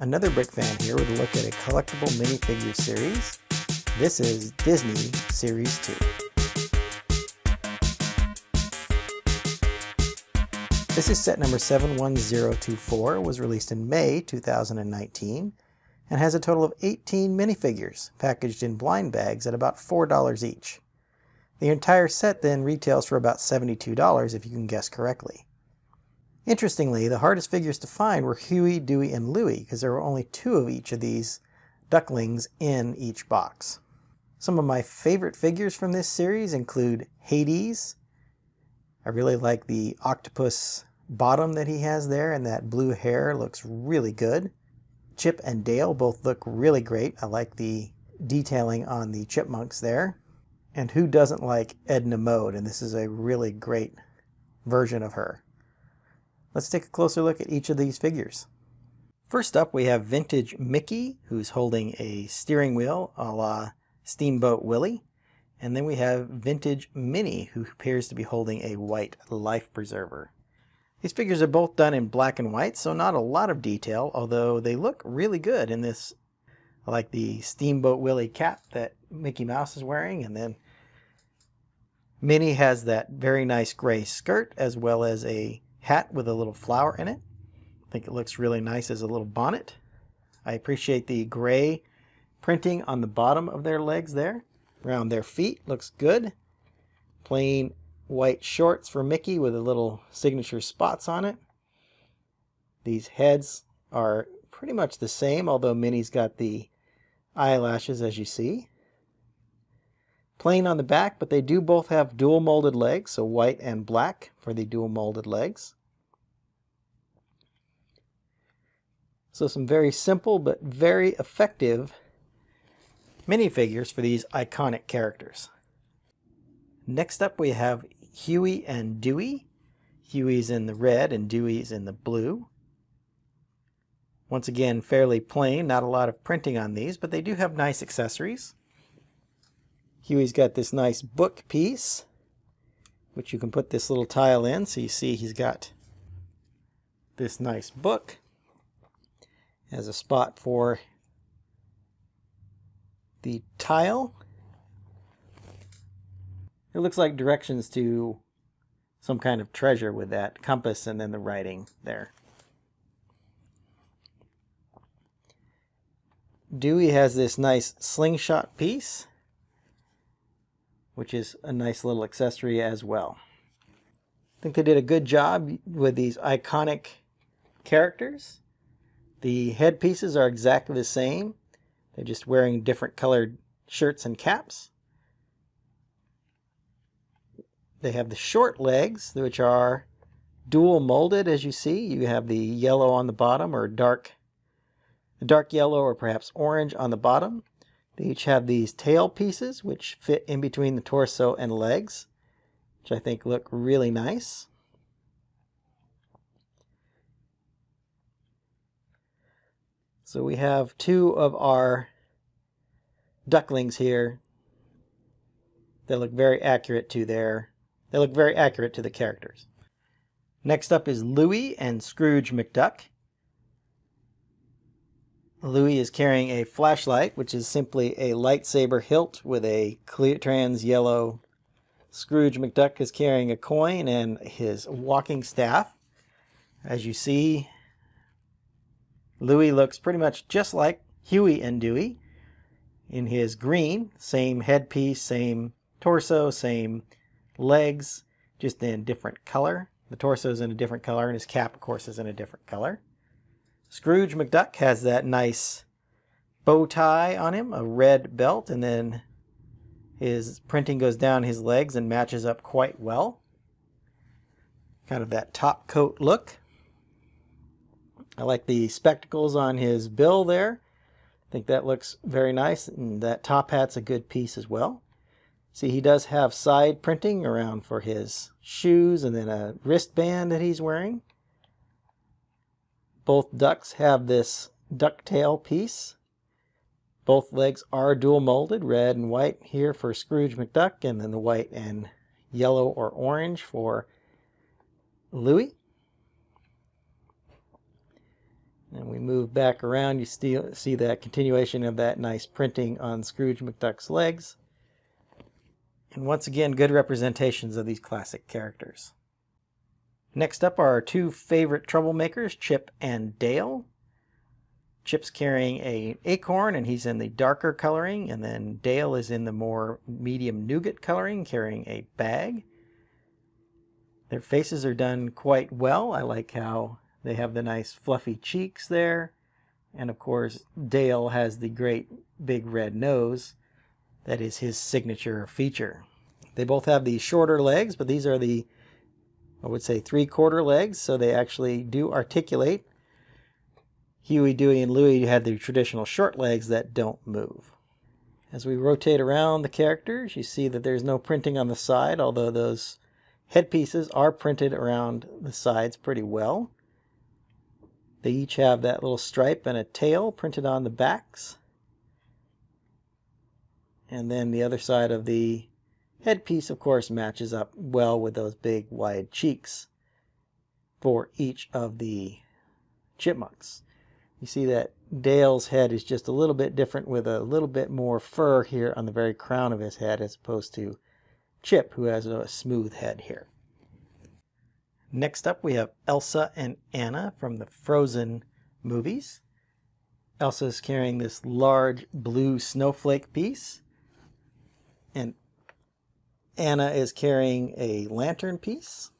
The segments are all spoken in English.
Another brick fan here with a look at a collectible minifigure series. This is Disney Series 2. This is set number 71024, was released in May 2019, and has a total of 18 minifigures, packaged in blind bags at about $4 each. The entire set then retails for about $72 if you can guess correctly. Interestingly, the hardest figures to find were Huey, Dewey, and Louie because there were only two of each of these ducklings in each box. Some of my favorite figures from this series include Hades. I really like the octopus bottom that he has there and that blue hair looks really good. Chip and Dale both look really great. I like the detailing on the chipmunks there. And who doesn't like Edna Mode? And this is a really great version of her. Let's take a closer look at each of these figures. First up, we have vintage Mickey, who's holding a steering wheel a la Steamboat Willie. And then we have vintage Minnie, who appears to be holding a white life preserver. These figures are both done in black and white, so not a lot of detail, although they look really good in this. I like the Steamboat Willie cap that Mickey Mouse is wearing, and then Minnie has that very nice gray skirt as well as a hat with a little flower in it. I think it looks really nice as a little bonnet. I appreciate the gray printing on the bottom of their legs there. Around their feet looks good. Plain white shorts for Mickey with the little signature spots on it. These heads are pretty much the same, although Minnie's got the eyelashes as you see plain on the back, but they do both have dual molded legs, so white and black for the dual molded legs. So some very simple but very effective minifigures for these iconic characters. Next up we have Huey and Dewey. Huey's in the red and Dewey's in the blue. Once again, fairly plain, not a lot of printing on these, but they do have nice accessories. Huey's got this nice book piece, which you can put this little tile in. So you see he's got this nice book as a spot for the tile. It looks like directions to some kind of treasure with that compass and then the writing there. Dewey has this nice slingshot piece which is a nice little accessory as well. I think they did a good job with these iconic characters. The headpieces are exactly the same. They're just wearing different colored shirts and caps. They have the short legs, which are dual molded, as you see. You have the yellow on the bottom or dark, dark yellow or perhaps orange on the bottom. They each have these tail pieces, which fit in between the torso and legs, which I think look really nice. So we have two of our ducklings here that look very accurate to their, they look very accurate to the characters. Next up is Louie and Scrooge McDuck. Louis is carrying a flashlight, which is simply a lightsaber hilt with a clear trans yellow. Scrooge McDuck is carrying a coin and his walking staff. As you see, Louis looks pretty much just like Huey and Dewey in his green, same headpiece, same torso, same legs, just in different color. The torso is in a different color, and his cap, of course, is in a different color. Scrooge McDuck has that nice bow tie on him, a red belt, and then his printing goes down his legs and matches up quite well. Kind of that top coat look. I like the spectacles on his bill there. I think that looks very nice, and that top hat's a good piece as well. See, he does have side printing around for his shoes and then a wristband that he's wearing. Both ducks have this ducktail piece. Both legs are dual molded, red and white here for Scrooge McDuck, and then the white and yellow or orange for Louie. And we move back around, you see see that continuation of that nice printing on Scrooge McDuck's legs. And once again, good representations of these classic characters. Next up are our two favorite troublemakers, Chip and Dale. Chip's carrying a acorn and he's in the darker coloring, and then Dale is in the more medium nougat coloring, carrying a bag. Their faces are done quite well. I like how they have the nice fluffy cheeks there. And of course, Dale has the great big red nose. That is his signature feature. They both have the shorter legs, but these are the I would say three quarter legs, so they actually do articulate. Huey, Dewey, and Louie had the traditional short legs that don't move. As we rotate around the characters, you see that there's no printing on the side, although those headpieces are printed around the sides pretty well. They each have that little stripe and a tail printed on the backs. And then the other side of the Headpiece, of course, matches up well with those big wide cheeks for each of the chipmunks. You see that Dale's head is just a little bit different with a little bit more fur here on the very crown of his head as opposed to Chip, who has a smooth head here. Next up, we have Elsa and Anna from the Frozen movies. Elsa is carrying this large blue snowflake piece, and Anna is carrying a lantern piece.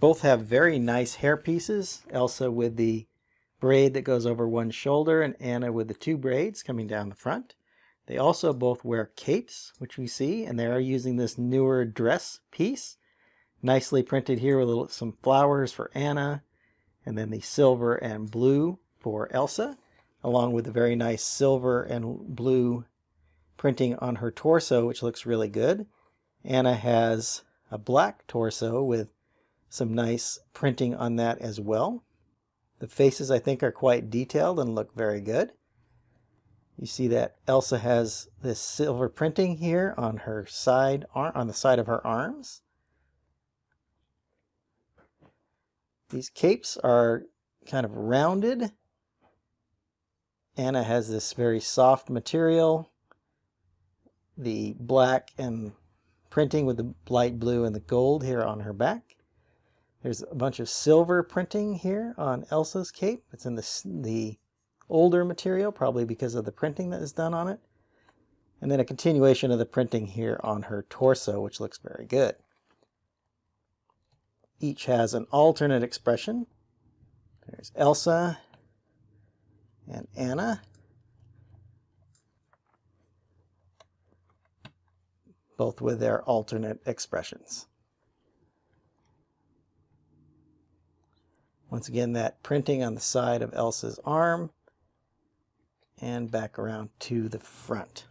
Both have very nice hair pieces. Elsa with the braid that goes over one shoulder and Anna with the two braids coming down the front. They also both wear capes, which we see, and they are using this newer dress piece. Nicely printed here with little, some flowers for Anna, and then the silver and blue for Elsa along with a very nice silver and blue printing on her torso, which looks really good. Anna has a black torso with some nice printing on that as well. The faces, I think, are quite detailed and look very good. You see that Elsa has this silver printing here on her side arm, on the side of her arms. These capes are kind of rounded Anna has this very soft material. The black and printing with the light blue and the gold here on her back. There's a bunch of silver printing here on Elsa's cape. It's in the, the older material, probably because of the printing that is done on it. And then a continuation of the printing here on her torso, which looks very good. Each has an alternate expression. There's Elsa and Anna. both with their alternate expressions. Once again, that printing on the side of Elsa's arm and back around to the front.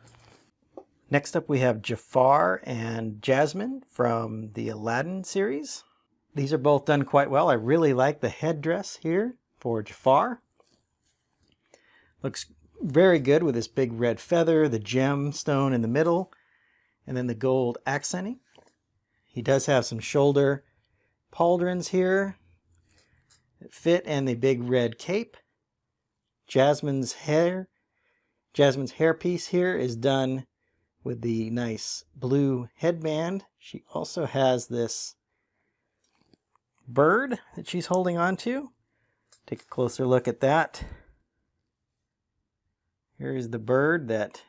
Next up, we have Jafar and Jasmine from the Aladdin series. These are both done quite well. I really like the headdress here for Jafar. Looks very good with this big red feather, the gemstone in the middle, and then the gold accenting. He does have some shoulder pauldrons here fit and the big red cape. Jasmine's hair, Jasmine's hairpiece here is done with the nice blue headband. She also has this bird that she's holding on to. Take a closer look at that. Here is the bird that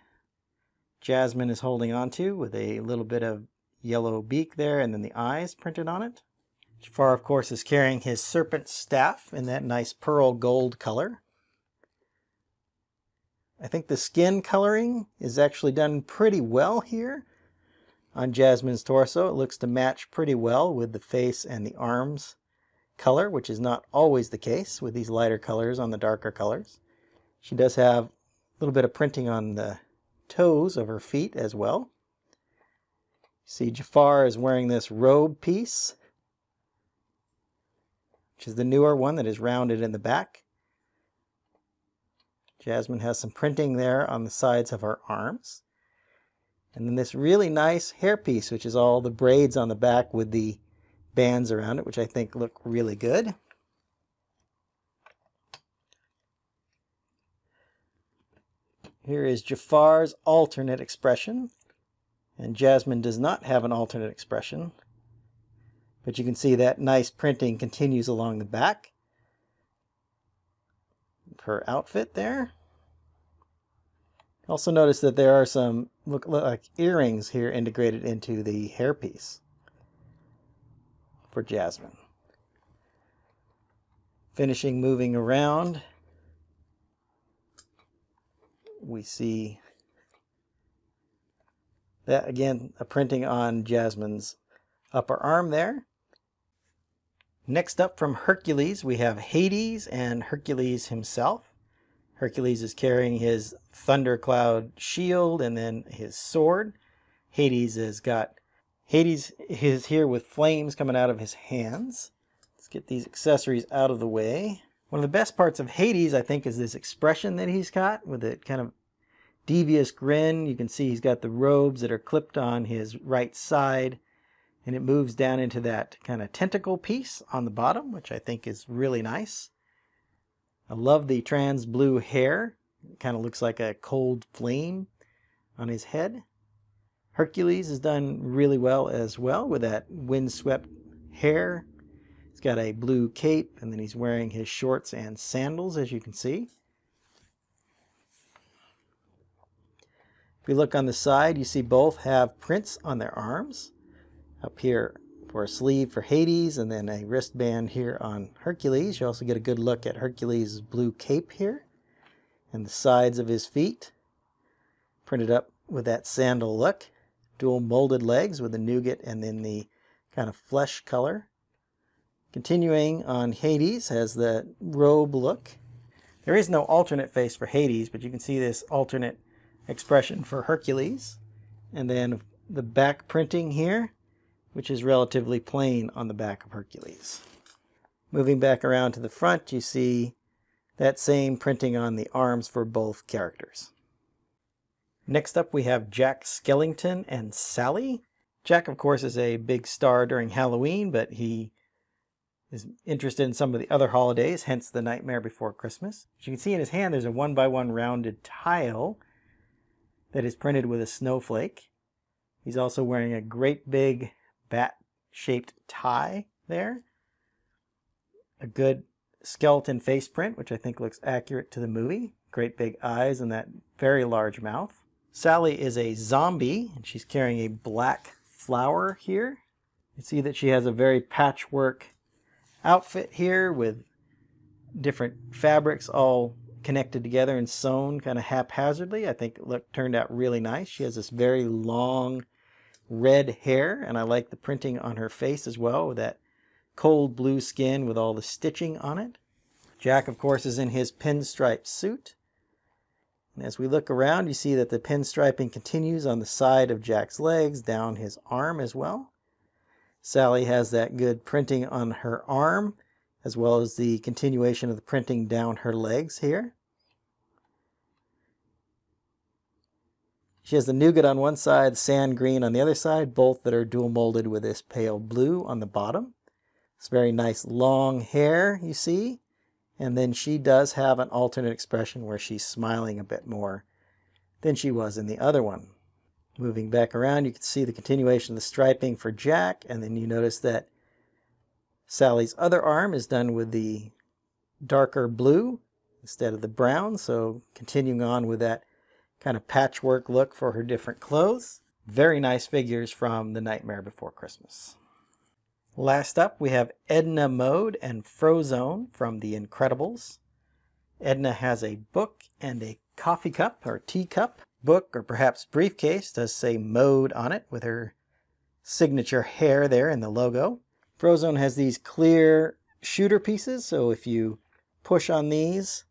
Jasmine is holding onto with a little bit of yellow beak there and then the eyes printed on it. Jafar, of course, is carrying his serpent staff in that nice pearl gold color. I think the skin coloring is actually done pretty well here on Jasmine's torso. It looks to match pretty well with the face and the arms color, which is not always the case with these lighter colors on the darker colors. She does have little bit of printing on the toes of her feet as well. See Jafar is wearing this robe piece, which is the newer one that is rounded in the back. Jasmine has some printing there on the sides of her arms. And then this really nice hairpiece, which is all the braids on the back with the bands around it, which I think look really good. Here is Jafar's alternate expression. And Jasmine does not have an alternate expression. But you can see that nice printing continues along the back. Her outfit there. Also notice that there are some look, look like earrings here integrated into the hairpiece for Jasmine. Finishing moving around we see that again, a printing on Jasmine's upper arm there. Next up from Hercules, we have Hades and Hercules himself. Hercules is carrying his thundercloud shield and then his sword. Hades has got Hades is here with flames coming out of his hands. Let's get these accessories out of the way. One of the best parts of Hades, I think, is this expression that he's got with it kind of devious grin. You can see he's got the robes that are clipped on his right side. And it moves down into that kind of tentacle piece on the bottom, which I think is really nice. I love the trans blue hair. It kind of looks like a cold flame on his head. Hercules has done really well as well with that windswept hair. He's got a blue cape, and then he's wearing his shorts and sandals, as you can see. If you look on the side, you see both have prints on their arms. Up here for a sleeve for Hades and then a wristband here on Hercules. You also get a good look at Hercules' blue cape here and the sides of his feet. Printed up with that sandal look. Dual molded legs with the nougat and then the kind of flesh color. Continuing on Hades has the robe look. There is no alternate face for Hades, but you can see this alternate expression for Hercules. And then the back printing here, which is relatively plain on the back of Hercules. Moving back around to the front, you see that same printing on the arms for both characters. Next up, we have Jack Skellington and Sally. Jack, of course, is a big star during Halloween, but he is interested in some of the other holidays, hence the Nightmare Before Christmas. As you can see in his hand, there's a one by one rounded tile that is printed with a snowflake. He's also wearing a great big bat-shaped tie there. A good skeleton face print, which I think looks accurate to the movie. Great big eyes and that very large mouth. Sally is a zombie, and she's carrying a black flower here. You see that she has a very patchwork outfit here with different fabrics all connected together and sewn kind of haphazardly. I think it looked, turned out really nice. She has this very long red hair, and I like the printing on her face as well with that cold blue skin with all the stitching on it. Jack, of course, is in his pinstripe suit. And as we look around, you see that the pinstriping continues on the side of Jack's legs, down his arm as well. Sally has that good printing on her arm as well as the continuation of the printing down her legs here. She has the nougat on one side, sand green on the other side, both that are dual molded with this pale blue on the bottom. It's very nice long hair, you see. And then she does have an alternate expression where she's smiling a bit more than she was in the other one. Moving back around, you can see the continuation of the striping for Jack, and then you notice that Sally's other arm is done with the darker blue instead of the brown. So continuing on with that kind of patchwork look for her different clothes. Very nice figures from The Nightmare Before Christmas. Last up, we have Edna Mode and Frozone from The Incredibles. Edna has a book and a coffee cup or tea cup. Book or perhaps briefcase does say Mode on it with her signature hair there in the logo. Frozone has these clear shooter pieces, so if you push on these,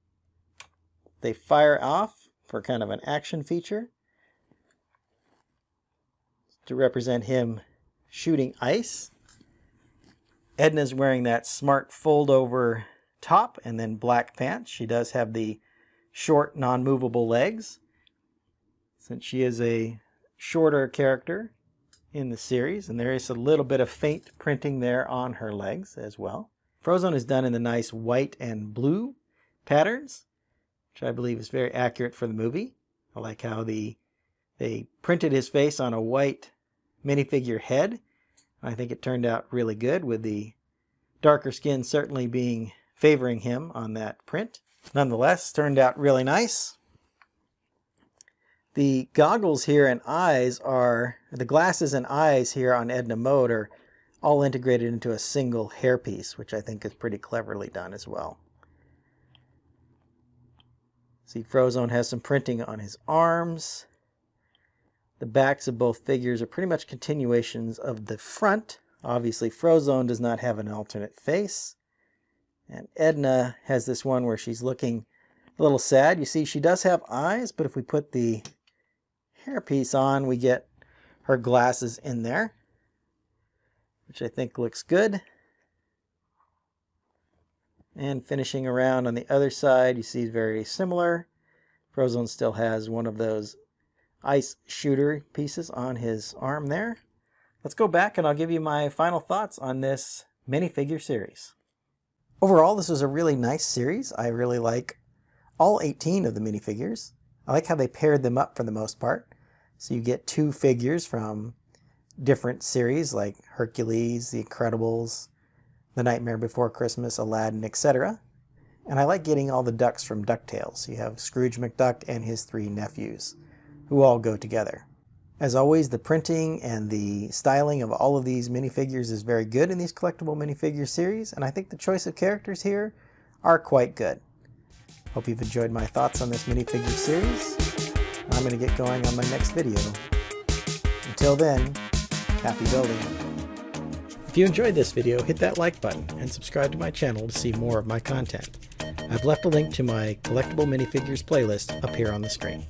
they fire off for kind of an action feature to represent him shooting ice. Edna's wearing that smart fold over top and then black pants. She does have the short non-movable legs. Since she is a shorter character, in the series, and there is a little bit of faint printing there on her legs as well. Frozone is done in the nice white and blue patterns, which I believe is very accurate for the movie. I like how the they printed his face on a white minifigure head. I think it turned out really good with the darker skin certainly being favoring him on that print. Nonetheless, turned out really nice the goggles here and eyes are, the glasses and eyes here on Edna Mode are all integrated into a single hairpiece, which I think is pretty cleverly done as well. See, Frozone has some printing on his arms. The backs of both figures are pretty much continuations of the front. Obviously, Frozone does not have an alternate face. And Edna has this one where she's looking a little sad. You see, she does have eyes, but if we put the hairpiece on, we get her glasses in there, which I think looks good. And finishing around on the other side, you see very similar. Frozone still has one of those ice shooter pieces on his arm there. Let's go back and I'll give you my final thoughts on this minifigure series. Overall, this was a really nice series. I really like all 18 of the minifigures. I like how they paired them up for the most part. So you get two figures from different series like Hercules, The Incredibles, The Nightmare Before Christmas, Aladdin, etc. And I like getting all the ducks from DuckTales. You have Scrooge McDuck and his three nephews, who all go together. As always, the printing and the styling of all of these minifigures is very good in these collectible minifigure series, and I think the choice of characters here are quite good. Hope you've enjoyed my thoughts on this minifigure series. I'm going to get going on my next video. Until then, happy building. If you enjoyed this video, hit that like button and subscribe to my channel to see more of my content. I've left a link to my collectible minifigures playlist up here on the screen.